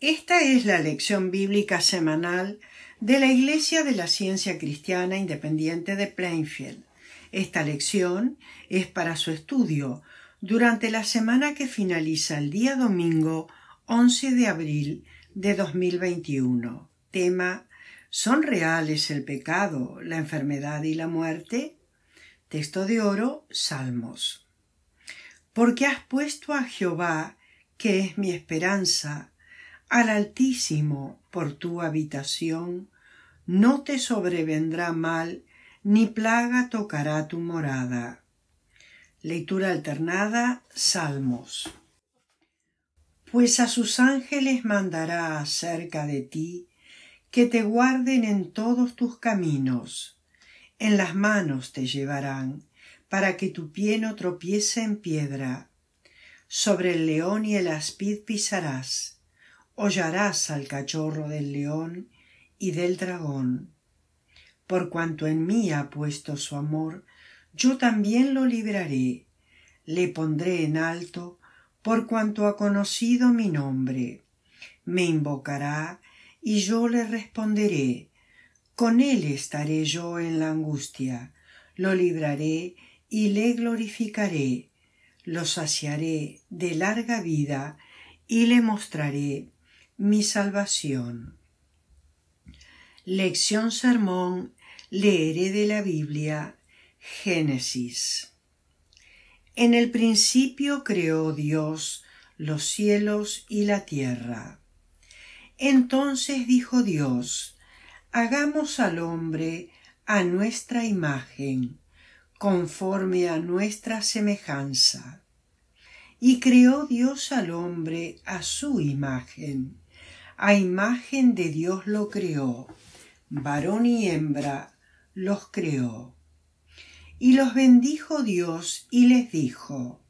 Esta es la lección bíblica semanal de la Iglesia de la Ciencia Cristiana Independiente de Plainfield. Esta lección es para su estudio durante la semana que finaliza el día domingo 11 de abril de 2021. Tema ¿Son reales el pecado, la enfermedad y la muerte? Texto de oro, Salmos. Porque has puesto a Jehová, que es mi esperanza, al Altísimo por tu habitación, no te sobrevendrá mal, ni plaga tocará tu morada. Lectura alternada Salmos. Pues a sus ángeles mandará acerca de ti, que te guarden en todos tus caminos. En las manos te llevarán, para que tu pie no tropiece en piedra. Sobre el león y el aspid pisarás hollarás al cachorro del león y del dragón. Por cuanto en mí ha puesto su amor, yo también lo libraré, le pondré en alto, por cuanto ha conocido mi nombre. Me invocará, y yo le responderé. Con él estaré yo en la angustia, lo libraré y le glorificaré, lo saciaré de larga vida y le mostraré mi salvación. Lección Sermón leeré de la Biblia Génesis. En el principio creó Dios los cielos y la tierra. Entonces dijo Dios, hagamos al hombre a nuestra imagen, conforme a nuestra semejanza. Y creó Dios al hombre a su imagen a imagen de Dios lo creó, varón y hembra los creó. Y los bendijo Dios y les dijo,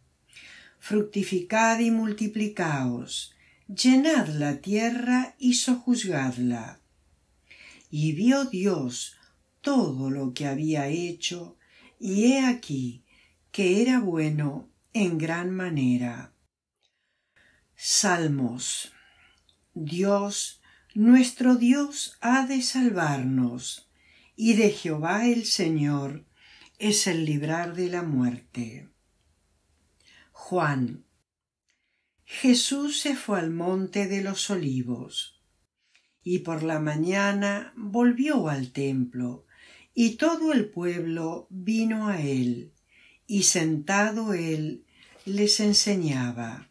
Fructificad y multiplicaos, llenad la tierra y sojuzgadla. Y vio Dios todo lo que había hecho, y he aquí que era bueno en gran manera. Salmos Dios, nuestro Dios ha de salvarnos, y de Jehová el Señor es el librar de la muerte. Juan. Jesús se fue al monte de los olivos, y por la mañana volvió al templo, y todo el pueblo vino a él, y sentado él les enseñaba.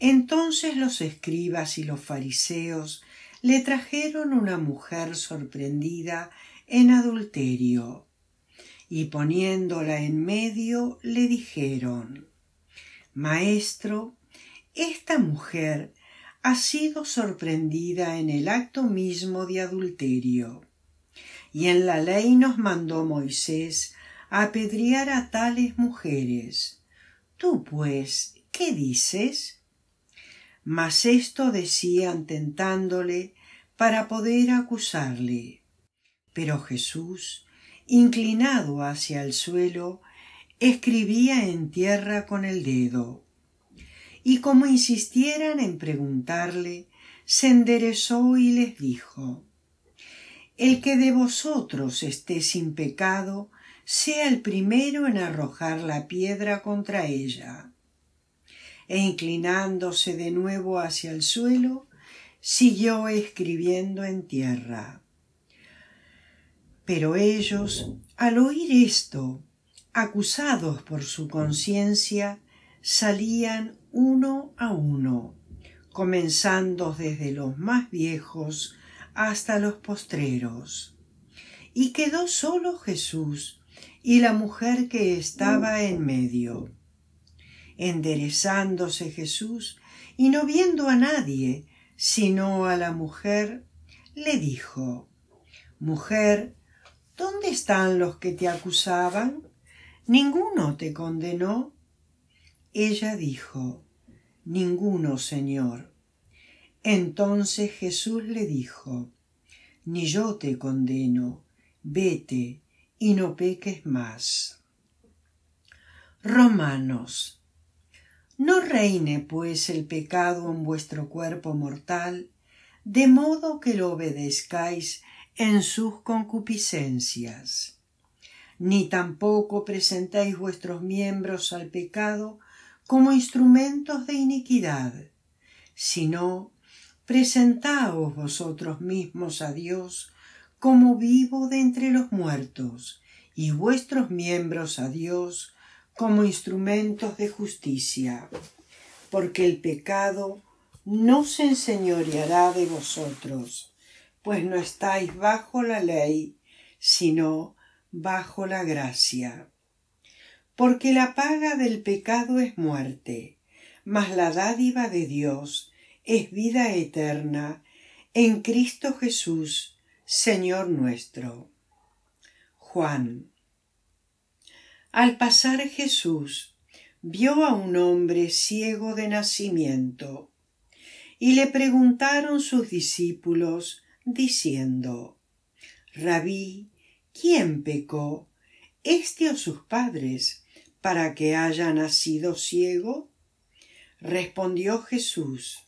Entonces los escribas y los fariseos le trajeron una mujer sorprendida en adulterio, y poniéndola en medio le dijeron Maestro, esta mujer ha sido sorprendida en el acto mismo de adulterio. Y en la ley nos mandó Moisés apedrear a tales mujeres. Tú, pues, ¿qué dices? mas esto decían tentándole para poder acusarle. Pero Jesús, inclinado hacia el suelo, escribía en tierra con el dedo. Y como insistieran en preguntarle, se enderezó y les dijo El que de vosotros esté sin pecado, sea el primero en arrojar la piedra contra ella e inclinándose de nuevo hacia el suelo, siguió escribiendo en tierra. Pero ellos, al oír esto, acusados por su conciencia, salían uno a uno, comenzando desde los más viejos hasta los postreros. Y quedó solo Jesús y la mujer que estaba en medio. Enderezándose Jesús y no viendo a nadie, sino a la mujer, le dijo, Mujer, ¿dónde están los que te acusaban? ¿Ninguno te condenó? Ella dijo, Ninguno, Señor. Entonces Jesús le dijo, Ni yo te condeno, vete y no peques más. Romanos no reine, pues, el pecado en vuestro cuerpo mortal, de modo que lo obedezcáis en sus concupiscencias. Ni tampoco presentéis vuestros miembros al pecado como instrumentos de iniquidad, sino presentaos vosotros mismos a Dios como vivo de entre los muertos, y vuestros miembros a Dios como instrumentos de justicia, porque el pecado no se enseñoreará de vosotros, pues no estáis bajo la ley, sino bajo la gracia. Porque la paga del pecado es muerte, mas la dádiva de Dios es vida eterna en Cristo Jesús, Señor nuestro. Juan al pasar Jesús vio a un hombre ciego de nacimiento y le preguntaron sus discípulos diciendo Rabí, ¿quién pecó, este o sus padres, para que haya nacido ciego? Respondió Jesús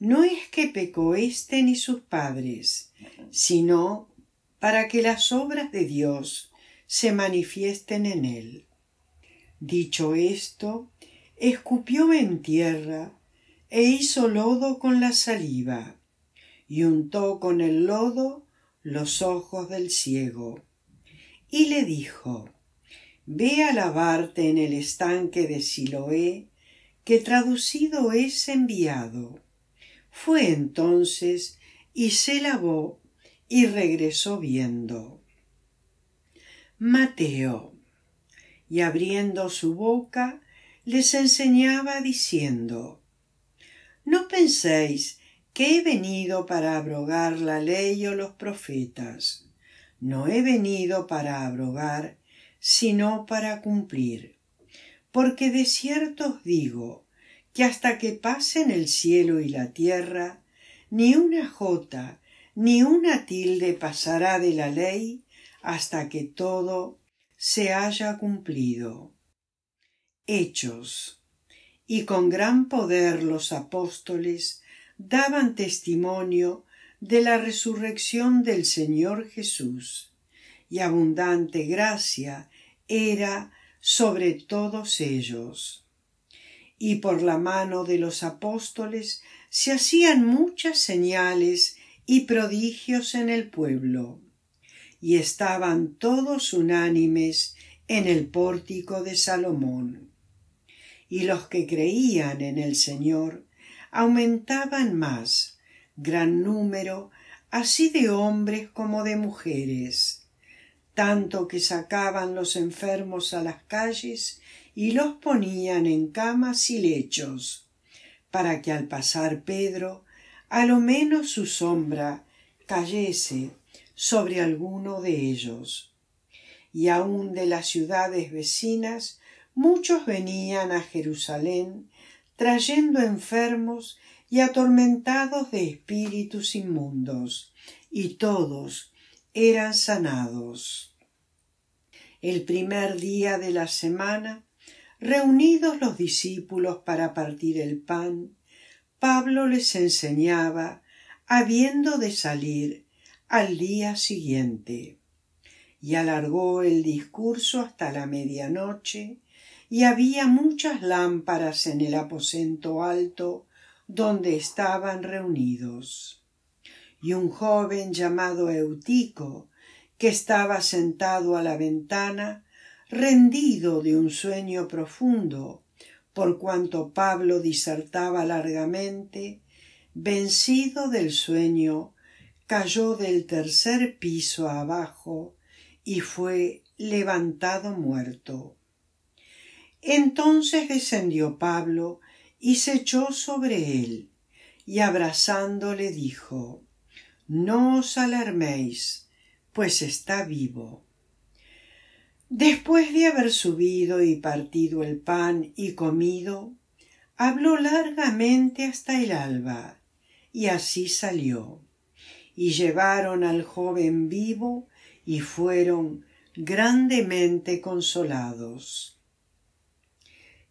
No es que pecó éste ni sus padres, sino para que las obras de Dios se manifiesten en él. Dicho esto, escupió en tierra e hizo lodo con la saliva y untó con el lodo los ojos del ciego. Y le dijo, Ve a lavarte en el estanque de Siloé, que traducido es enviado. Fue entonces y se lavó y regresó viendo. Mateo. Y abriendo su boca, les enseñaba diciendo, No penséis que he venido para abrogar la ley o los profetas. No he venido para abrogar, sino para cumplir. Porque de cierto os digo, que hasta que pasen el cielo y la tierra, ni una jota, ni una tilde pasará de la ley hasta que todo se haya cumplido. Hechos. Y con gran poder los apóstoles daban testimonio de la resurrección del Señor Jesús, y abundante gracia era sobre todos ellos. Y por la mano de los apóstoles se hacían muchas señales y prodigios en el pueblo y estaban todos unánimes en el pórtico de Salomón. Y los que creían en el Señor aumentaban más, gran número, así de hombres como de mujeres, tanto que sacaban los enfermos a las calles y los ponían en camas y lechos, para que al pasar Pedro, a lo menos su sombra cayese sobre alguno de ellos. Y aun de las ciudades vecinas muchos venían a Jerusalén trayendo enfermos y atormentados de espíritus inmundos, y todos eran sanados. El primer día de la semana, reunidos los discípulos para partir el pan, Pablo les enseñaba, habiendo de salir al día siguiente. Y alargó el discurso hasta la medianoche, y había muchas lámparas en el aposento alto donde estaban reunidos. Y un joven llamado Eutico, que estaba sentado a la ventana, rendido de un sueño profundo, por cuanto Pablo disertaba largamente, vencido del sueño, cayó del tercer piso abajo y fue levantado muerto. Entonces descendió Pablo y se echó sobre él, y abrazándole dijo No os alarméis, pues está vivo. Después de haber subido y partido el pan y comido, habló largamente hasta el alba, y así salió y llevaron al joven vivo y fueron grandemente consolados.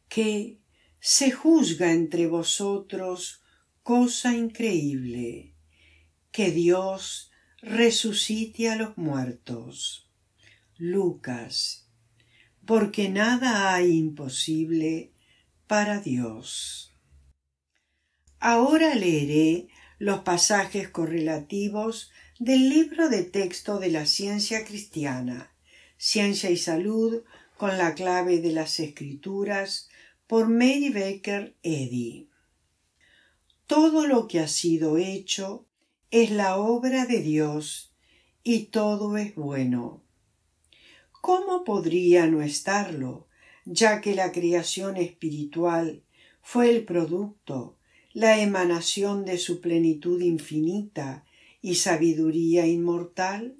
Que se juzga entre vosotros cosa increíble, que Dios resucite a los muertos. Lucas, porque nada hay imposible para Dios. Ahora leeré los pasajes correlativos del libro de texto de la ciencia cristiana, Ciencia y Salud con la clave de las escrituras, por Mary Baker Eddy. Todo lo que ha sido hecho es la obra de Dios y todo es bueno. ¿Cómo podría no estarlo, ya que la creación espiritual fue el producto, la emanación de su plenitud infinita y sabiduría inmortal?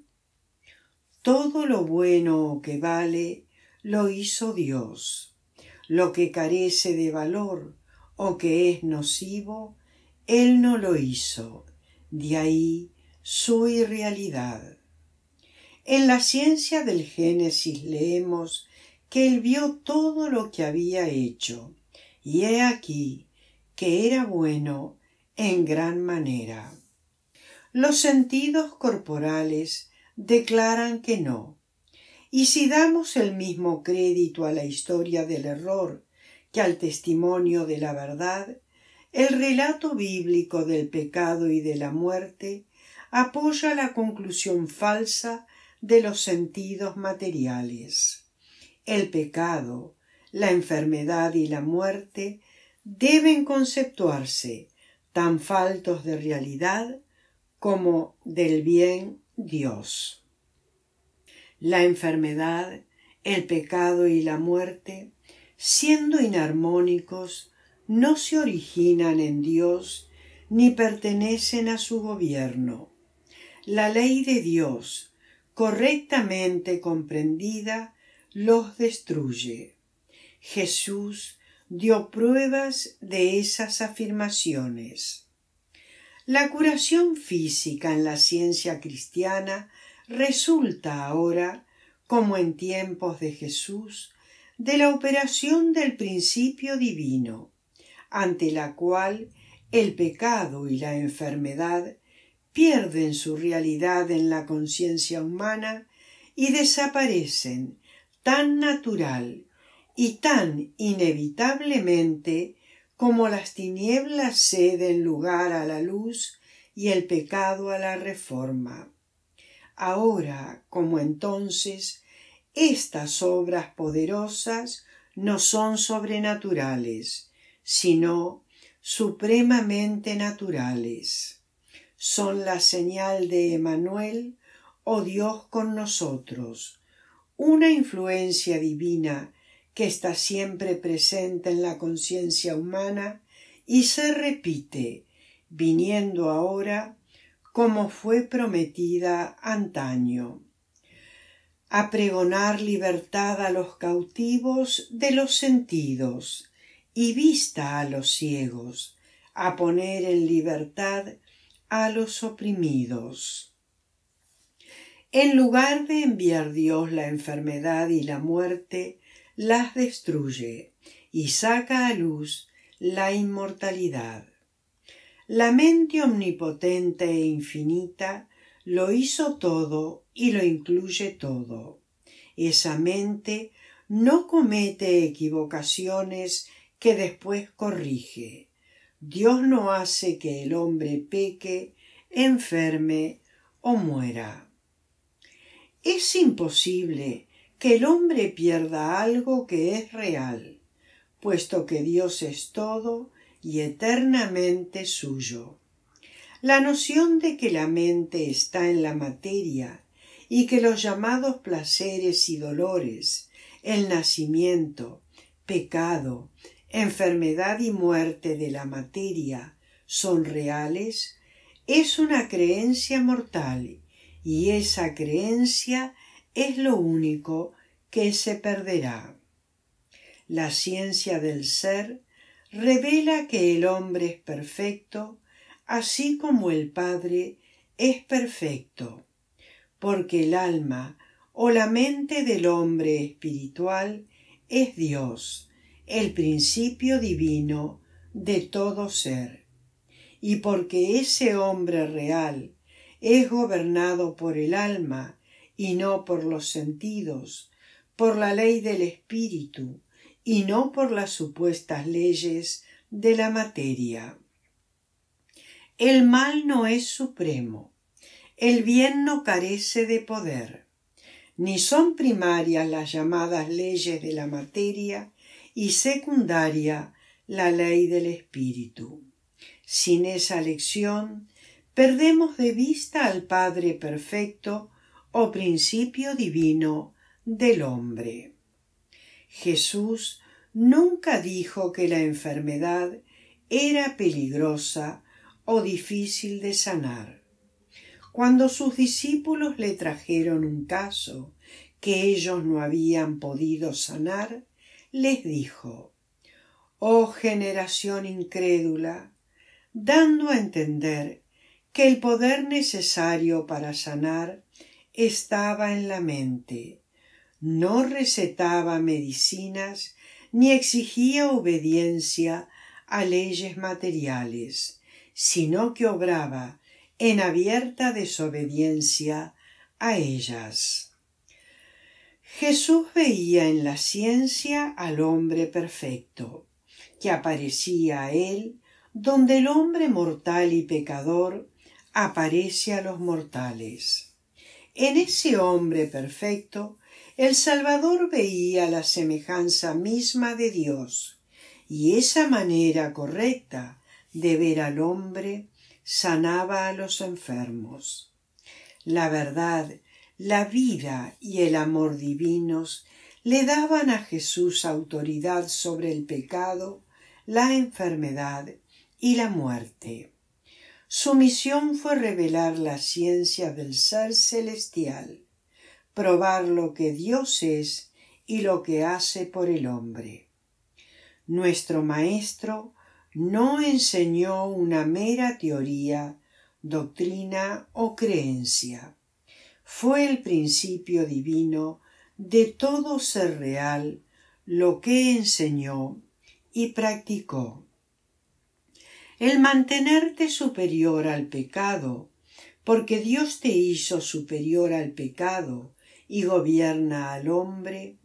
Todo lo bueno que vale lo hizo Dios. Lo que carece de valor o que es nocivo, Él no lo hizo. De ahí su irrealidad. En la ciencia del Génesis leemos que Él vio todo lo que había hecho, y he aquí era bueno en gran manera. Los sentidos corporales declaran que no. Y si damos el mismo crédito a la historia del error que al testimonio de la verdad, el relato bíblico del pecado y de la muerte apoya la conclusión falsa de los sentidos materiales. El pecado, la enfermedad y la muerte deben conceptuarse tan faltos de realidad como del bien Dios. La enfermedad, el pecado y la muerte, siendo inarmónicos, no se originan en Dios ni pertenecen a su gobierno. La ley de Dios, correctamente comprendida, los destruye. Jesús dio pruebas de esas afirmaciones. La curación física en la ciencia cristiana resulta ahora, como en tiempos de Jesús, de la operación del principio divino, ante la cual el pecado y la enfermedad pierden su realidad en la conciencia humana y desaparecen tan natural y tan inevitablemente como las tinieblas ceden lugar a la luz y el pecado a la reforma. Ahora, como entonces, estas obras poderosas no son sobrenaturales, sino supremamente naturales. Son la señal de Emanuel o oh Dios con nosotros, una influencia divina que está siempre presente en la conciencia humana y se repite, viniendo ahora como fue prometida antaño. A pregonar libertad a los cautivos de los sentidos y vista a los ciegos, a poner en libertad a los oprimidos. En lugar de enviar Dios la enfermedad y la muerte, las destruye y saca a luz la inmortalidad. La mente omnipotente e infinita lo hizo todo y lo incluye todo. Esa mente no comete equivocaciones que después corrige. Dios no hace que el hombre peque, enferme o muera. Es imposible que el hombre pierda algo que es real, puesto que Dios es todo y eternamente suyo. La noción de que la mente está en la materia y que los llamados placeres y dolores, el nacimiento, pecado, enfermedad y muerte de la materia son reales, es una creencia mortal y esa creencia es lo único que se perderá. La ciencia del ser revela que el hombre es perfecto, así como el Padre es perfecto, porque el alma o la mente del hombre espiritual es Dios, el principio divino de todo ser. Y porque ese hombre real es gobernado por el alma y no por los sentidos, por la ley del espíritu y no por las supuestas leyes de la materia. El mal no es supremo, el bien no carece de poder, ni son primarias las llamadas leyes de la materia y secundaria la ley del espíritu. Sin esa lección, perdemos de vista al Padre perfecto o principio divino del hombre. Jesús nunca dijo que la enfermedad era peligrosa o difícil de sanar. Cuando sus discípulos le trajeron un caso que ellos no habían podido sanar, les dijo Oh generación incrédula, dando a entender que el poder necesario para sanar estaba en la mente. No recetaba medicinas ni exigía obediencia a leyes materiales, sino que obraba en abierta desobediencia a ellas. Jesús veía en la ciencia al hombre perfecto, que aparecía a él donde el hombre mortal y pecador aparece a los mortales. En ese hombre perfecto, el Salvador veía la semejanza misma de Dios, y esa manera correcta de ver al hombre sanaba a los enfermos. La verdad, la vida y el amor divinos le daban a Jesús autoridad sobre el pecado, la enfermedad y la muerte. Su misión fue revelar la ciencia del ser celestial, probar lo que Dios es y lo que hace por el hombre. Nuestro Maestro no enseñó una mera teoría, doctrina o creencia. Fue el principio divino de todo ser real lo que enseñó y practicó el mantenerte superior al pecado, porque Dios te hizo superior al pecado y gobierna al hombre,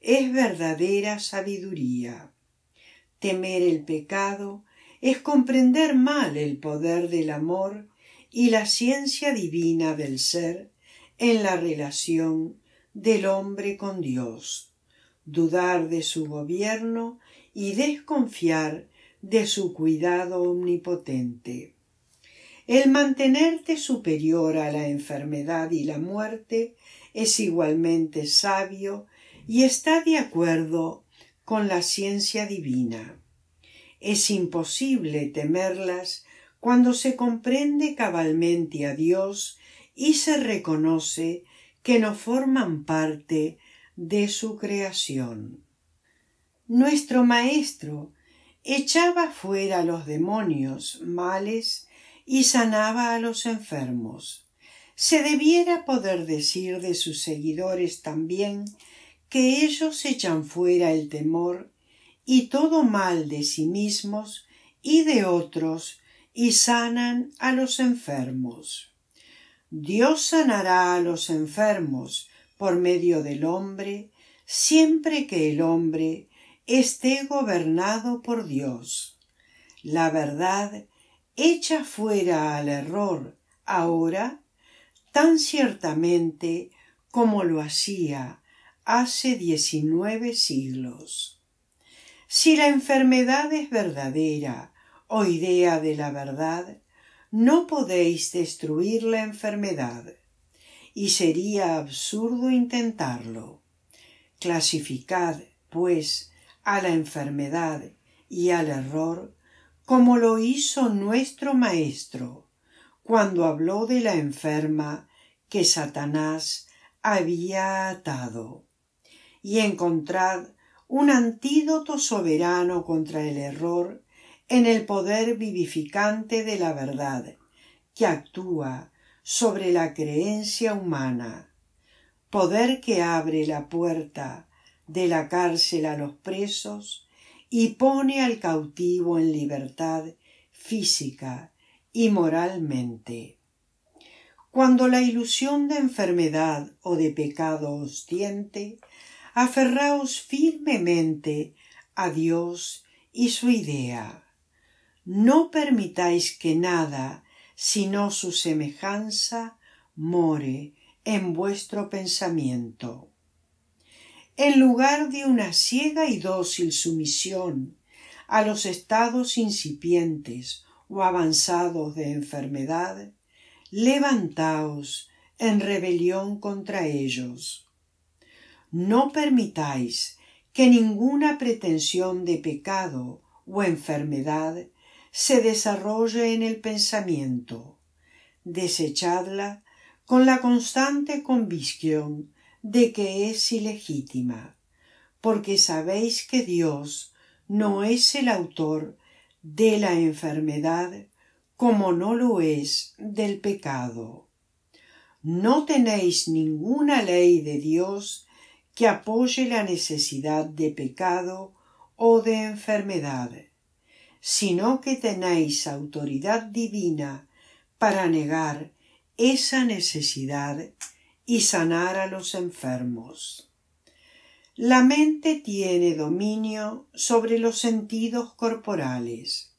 es verdadera sabiduría. Temer el pecado es comprender mal el poder del amor y la ciencia divina del ser en la relación del hombre con Dios, dudar de su gobierno y desconfiar de su cuidado omnipotente. El mantenerte superior a la enfermedad y la muerte es igualmente sabio y está de acuerdo con la ciencia divina. Es imposible temerlas cuando se comprende cabalmente a Dios y se reconoce que no forman parte de su creación. Nuestro Maestro echaba fuera los demonios males y sanaba a los enfermos. Se debiera poder decir de sus seguidores también que ellos echan fuera el temor y todo mal de sí mismos y de otros y sanan a los enfermos. Dios sanará a los enfermos por medio del hombre siempre que el hombre esté gobernado por Dios. La verdad echa fuera al error ahora tan ciertamente como lo hacía hace diecinueve siglos. Si la enfermedad es verdadera o idea de la verdad, no podéis destruir la enfermedad y sería absurdo intentarlo. Clasificad, pues, a la enfermedad y al error, como lo hizo nuestro Maestro, cuando habló de la enferma que Satanás había atado. Y encontrad un antídoto soberano contra el error en el poder vivificante de la verdad, que actúa sobre la creencia humana, poder que abre la puerta de la cárcel a los presos y pone al cautivo en libertad física y moralmente. Cuando la ilusión de enfermedad o de pecado os tiente, aferraos firmemente a Dios y su idea. No permitáis que nada, sino su semejanza, more en vuestro pensamiento en lugar de una ciega y dócil sumisión a los estados incipientes o avanzados de enfermedad, levantaos en rebelión contra ellos. No permitáis que ninguna pretensión de pecado o enfermedad se desarrolle en el pensamiento. Desechadla con la constante convicción de que es ilegítima, porque sabéis que Dios no es el autor de la enfermedad como no lo es del pecado. No tenéis ninguna ley de Dios que apoye la necesidad de pecado o de enfermedad, sino que tenéis autoridad divina para negar esa necesidad y sanar a los enfermos. La mente tiene dominio sobre los sentidos corporales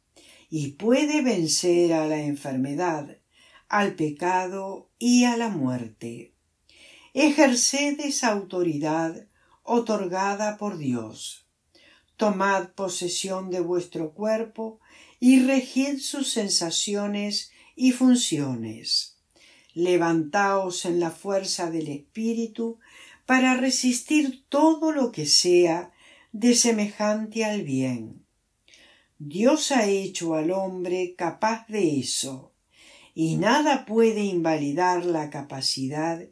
y puede vencer a la enfermedad, al pecado y a la muerte. Ejerced esa autoridad otorgada por Dios. Tomad posesión de vuestro cuerpo y regid sus sensaciones y funciones. Levantaos en la fuerza del Espíritu para resistir todo lo que sea de semejante al bien. Dios ha hecho al hombre capaz de eso, y nada puede invalidar la capacidad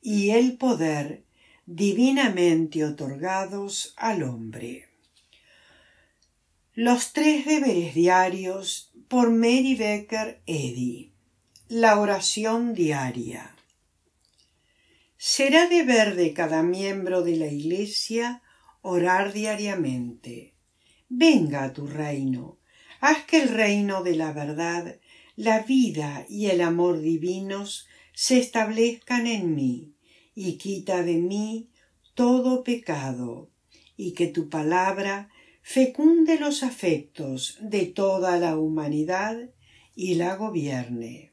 y el poder divinamente otorgados al hombre. Los tres deberes diarios por Mary Becker Eddy. La oración diaria. Será deber de cada miembro de la Iglesia orar diariamente. Venga a tu reino. Haz que el reino de la verdad, la vida y el amor divinos se establezcan en mí, y quita de mí todo pecado, y que tu palabra fecunde los afectos de toda la humanidad y la gobierne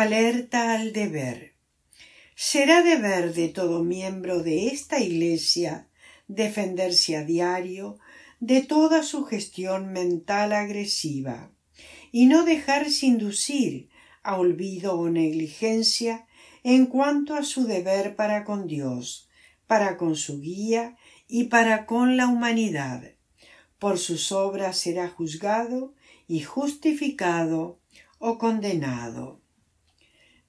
alerta al deber. Será deber de todo miembro de esta Iglesia defenderse a diario de toda su gestión mental agresiva y no dejarse inducir a olvido o negligencia en cuanto a su deber para con Dios, para con su guía y para con la humanidad. Por sus obras será juzgado y justificado o condenado.